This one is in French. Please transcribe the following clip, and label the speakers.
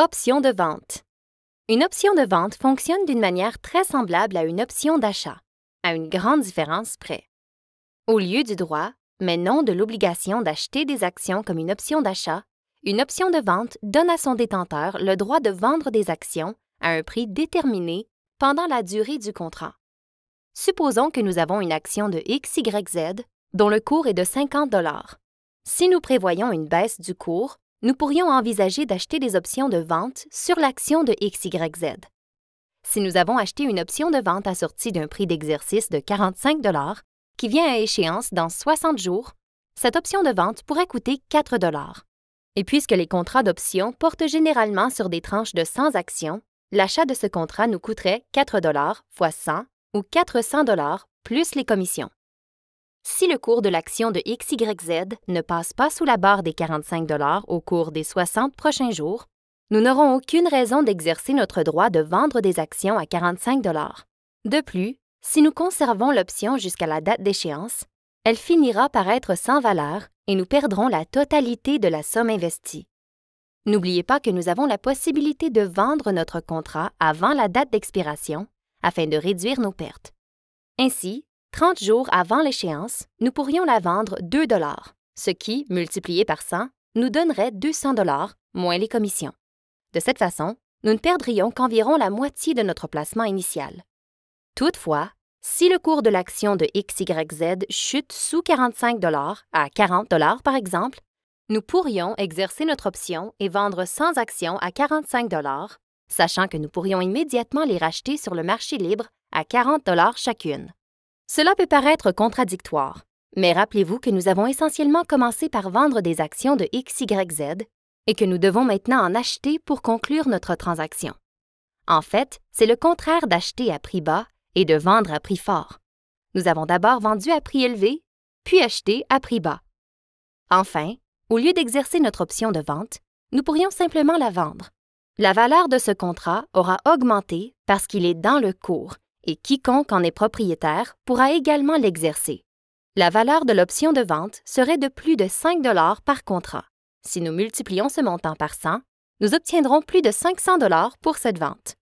Speaker 1: Option de vente. Une option de vente fonctionne d'une manière très semblable à une option d'achat, à une grande différence près. Au lieu du droit, mais non de l'obligation d'acheter des actions comme une option d'achat, une option de vente donne à son détenteur le droit de vendre des actions à un prix déterminé pendant la durée du contrat. Supposons que nous avons une action de XYZ dont le cours est de 50 Si nous prévoyons une baisse du cours, nous pourrions envisager d'acheter des options de vente sur l'action de XYZ. Si nous avons acheté une option de vente assortie d'un prix d'exercice de 45 qui vient à échéance dans 60 jours, cette option de vente pourrait coûter 4 Et puisque les contrats d'options portent généralement sur des tranches de 100 actions, l'achat de ce contrat nous coûterait 4 x 100 ou 400 plus les commissions. Si le cours de l'action de XYZ ne passe pas sous la barre des 45 au cours des 60 prochains jours, nous n'aurons aucune raison d'exercer notre droit de vendre des actions à 45 De plus, si nous conservons l'option jusqu'à la date d'échéance, elle finira par être sans valeur et nous perdrons la totalité de la somme investie. N'oubliez pas que nous avons la possibilité de vendre notre contrat avant la date d'expiration afin de réduire nos pertes. Ainsi, 30 jours avant l'échéance, nous pourrions la vendre 2 ce qui, multiplié par 100, nous donnerait 200 moins les commissions. De cette façon, nous ne perdrions qu'environ la moitié de notre placement initial. Toutefois, si le cours de l'action de XYZ chute sous 45 à 40 par exemple, nous pourrions exercer notre option et vendre 100 actions à 45 sachant que nous pourrions immédiatement les racheter sur le marché libre à 40 chacune. Cela peut paraître contradictoire, mais rappelez-vous que nous avons essentiellement commencé par vendre des actions de XYZ et que nous devons maintenant en acheter pour conclure notre transaction. En fait, c'est le contraire d'acheter à prix bas et de vendre à prix fort. Nous avons d'abord vendu à prix élevé, puis acheté à prix bas. Enfin, au lieu d'exercer notre option de vente, nous pourrions simplement la vendre. La valeur de ce contrat aura augmenté parce qu'il est dans le cours et quiconque en est propriétaire pourra également l'exercer. La valeur de l'option de vente serait de plus de 5 par contrat. Si nous multiplions ce montant par 100, nous obtiendrons plus de 500 pour cette vente.